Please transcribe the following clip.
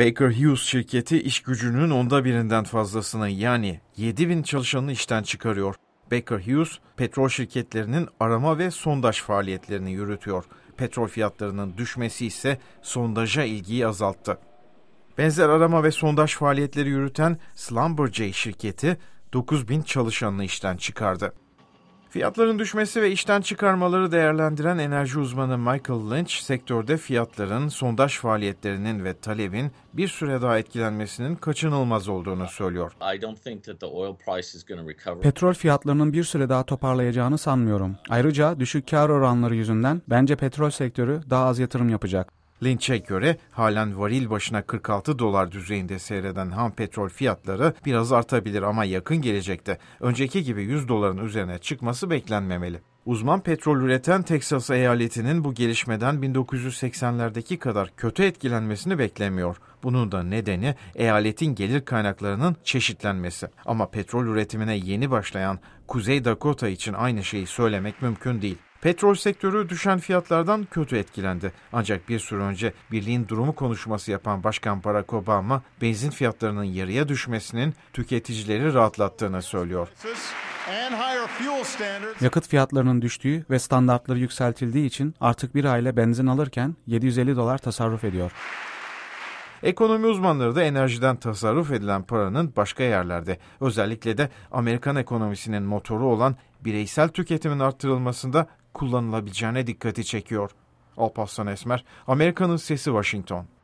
Baker Hughes şirketi iş gücünün onda birinden fazlasını yani 7 bin çalışanını işten çıkarıyor. Baker Hughes, petrol şirketlerinin arama ve sondaj faaliyetlerini yürütüyor. Petrol fiyatlarının düşmesi ise sondaja ilgiyi azalttı. Benzer arama ve sondaj faaliyetleri yürüten Schlumberger şirketi 9 bin çalışanını işten çıkardı. Fiyatların düşmesi ve işten çıkarmaları değerlendiren enerji uzmanı Michael Lynch, sektörde fiyatların, sondaj faaliyetlerinin ve talebin bir süre daha etkilenmesinin kaçınılmaz olduğunu söylüyor. Petrol fiyatlarının bir süre daha toparlayacağını sanmıyorum. Ayrıca düşük kar oranları yüzünden bence petrol sektörü daha az yatırım yapacak. Lynch'e göre halen varil başına 46 dolar düzeyinde seyreden ham petrol fiyatları biraz artabilir ama yakın gelecekte önceki gibi 100 doların üzerine çıkması beklenmemeli. Uzman petrol üreten Texas eyaletinin bu gelişmeden 1980'lerdeki kadar kötü etkilenmesini beklemiyor. Bunun da nedeni eyaletin gelir kaynaklarının çeşitlenmesi. Ama petrol üretimine yeni başlayan Kuzey Dakota için aynı şeyi söylemek mümkün değil. Petrol sektörü düşen fiyatlardan kötü etkilendi. Ancak bir süre önce birliğin durumu konuşması yapan Başkan Barack Obama benzin fiyatlarının yarıya düşmesinin tüketicileri rahatlattığını söylüyor. Yakıt fiyatlarının düştüğü ve standartları yükseltildiği için artık bir aile benzin alırken 750 dolar tasarruf ediyor. Ekonomi uzmanları da enerjiden tasarruf edilen paranın başka yerlerde özellikle de Amerikan ekonomisinin motoru olan bireysel tüketimin arttırılmasında kullanılabileceğine dikkati çekiyor. Alparslan Esmer, Amerika'nın Sesi Washington.